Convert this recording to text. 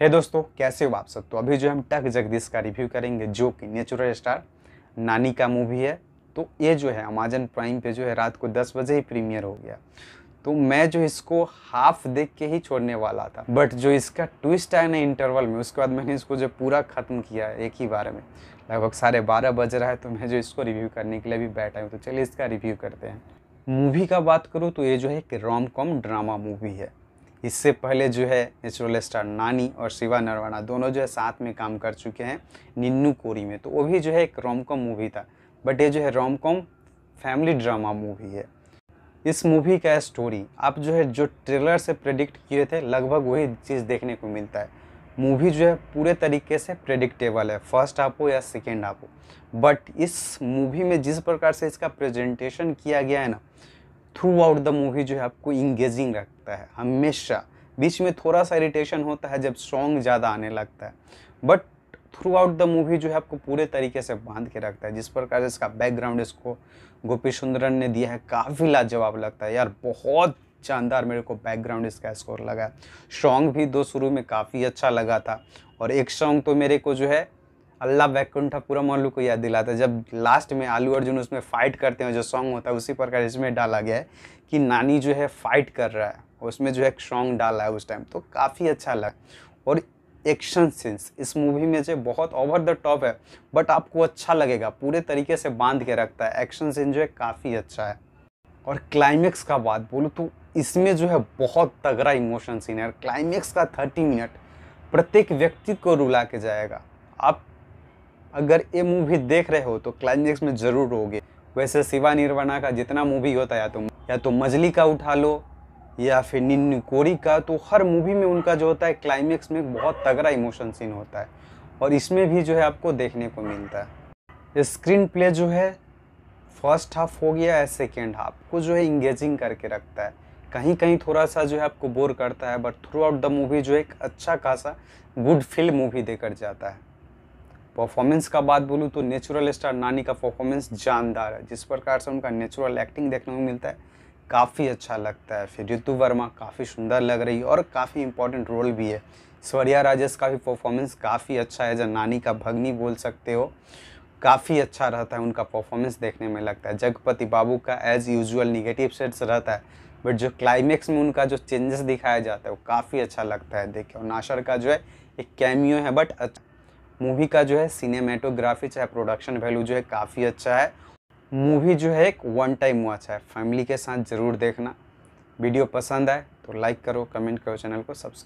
हे hey दोस्तों कैसे हो आप सब तो अभी जो हम टक जगदीश का रिव्यू करेंगे जो कि नेचुरल स्टार नानी का मूवी है तो ये जो है अमेजन प्राइम पे जो है रात को 10 बजे ही प्रीमियर हो गया तो मैं जो इसको हाफ देख के ही छोड़ने वाला था बट जो इसका ट्विस्ट आया ना इंटरवल में उसके बाद मैंने इसको जो पूरा ख़त्म किया एक ही बार में लगभग साढ़े बारह बज रहा है तो मैं जो इसको रिव्यू करने के लिए भी बैठा हूँ तो चलिए इसका रिव्यू करते हैं मूवी का बात करूँ तो ये जो है एक रोम कॉम ड्रामा मूवी है इससे पहले जो है नेचुरल स्टार नानी और शिवा नरवाना दोनों जो है साथ में काम कर चुके हैं निन्नू कोरी में तो वो भी जो है एक रोम कॉम मूवी था बट ये जो है rom com family drama movie है इस मूवी का स्टोरी आप जो है जो ट्रेलर से प्रेडिक्ट किए थे लगभग वही चीज़ देखने को मिलता है मूवी जो है पूरे तरीके से प्रेडिक्टेबल है फर्स्ट आप हो या सेकेंड आप हो बट इस मूवी में जिस प्रकार से इसका प्रेजेंटेशन किया गया है ना थ्रू आउट द मूवी जो है आपको इंगेजिंग रखता है हमेशा बीच में थोड़ा सा इरिटेशन होता है जब सॉन्ग ज़्यादा आने लगता है but throughout the movie जो है आपको पूरे तरीके से बांध के रखता है जिस प्रकार से इसका बैकग्राउंड इसको गोपी सुंदरन ने दिया है काफ़ी लाजवाब लगता है यार बहुत शानदार मेरे को बैकग्राउंड इसका स्कोर लगा सॉन्ग भी दो शुरू में काफ़ी अच्छा लगा था और एक सॉन्ग तो मेरे को जो है अल्लाह वैकुंठापुरम को याद दिलाता है जब लास्ट में आलू अर्जुन उसमें फ़ाइट करते हैं जो सॉन्ग होता है उसी प्रकार इसमें डाला गया है कि नानी जो है फ़ाइट कर रहा है उसमें जो है एक सॉन्ग डाला है उस टाइम तो काफ़ी अच्छा लगा और एक्शन सीन्स इस मूवी में जो बहुत ओवर द टॉप है बट आपको अच्छा लगेगा पूरे तरीके से बांध के रखता है एक्शन सीन जो है काफ़ी अच्छा है और क्लाइमेक्स का बात बोलूँ तो इसमें जो है बहुत तगड़ा इमोशन सीन है और क्लाइमेक्स का थर्टी मिनट प्रत्येक व्यक्ति को रुला के जाएगा आप अगर ये मूवी देख रहे हो तो क्लाइमैक्स में ज़रूर होगे वैसे शिवा निर्वाणा का जितना मूवी होता है या तो या तो मजली का उठा लो या फिर निन्नी कोरी का तो हर मूवी में उनका जो होता है क्लाइमैक्स में बहुत तगड़ा इमोशन सीन होता है और इसमें भी जो है आपको देखने को मिलता है स्क्रीन प्ले जो है फर्स्ट हाफ हो गया या सेकेंड हाफ को जो है इंगेजिंग करके रखता है कहीं कहीं थोड़ा सा जो है आपको बोर करता है but throughout the movie जो एक अच्छा खासा गुड फील मूवी देकर जाता है परफॉर्मेंस का बात बोलूँ तो नेचुरल स्टार नानी का परफॉर्मेंस जानदार है जिस प्रकार से उनका नेचुरल एक्टिंग देखने को मिलता है काफ़ी अच्छा लगता है फिर ऋतु वर्मा काफ़ी सुंदर लग रही है और काफ़ी इंपॉर्टेंट रोल भी है स्वरिया राजेश का भी परफॉर्मेंस काफ़ी अच्छा है जो नानी का भगनी बोल सकते हो काफ़ी अच्छा रहता है उनका परफॉर्मेंस देखने में लगता है जगपति बाबू का एज यूजुअल निगेटिव सेट्स रहता है बट जो क्लाइमेक्स में उनका जो चेंजेस दिखाया जाता है वो काफ़ी अच्छा लगता है देखिए और नाशर का जो है एक कैमियो है बट अच्छा मूवी का जो है सिनेमेटोग्राफी चाहे प्रोडक्शन वैल्यू जो है काफ़ी अच्छा है मूवी जो है एक वन टाइम वॉच है फैमिली के साथ ज़रूर देखना वीडियो पसंद आए तो लाइक करो कमेंट करो चैनल को सब्सक्राइब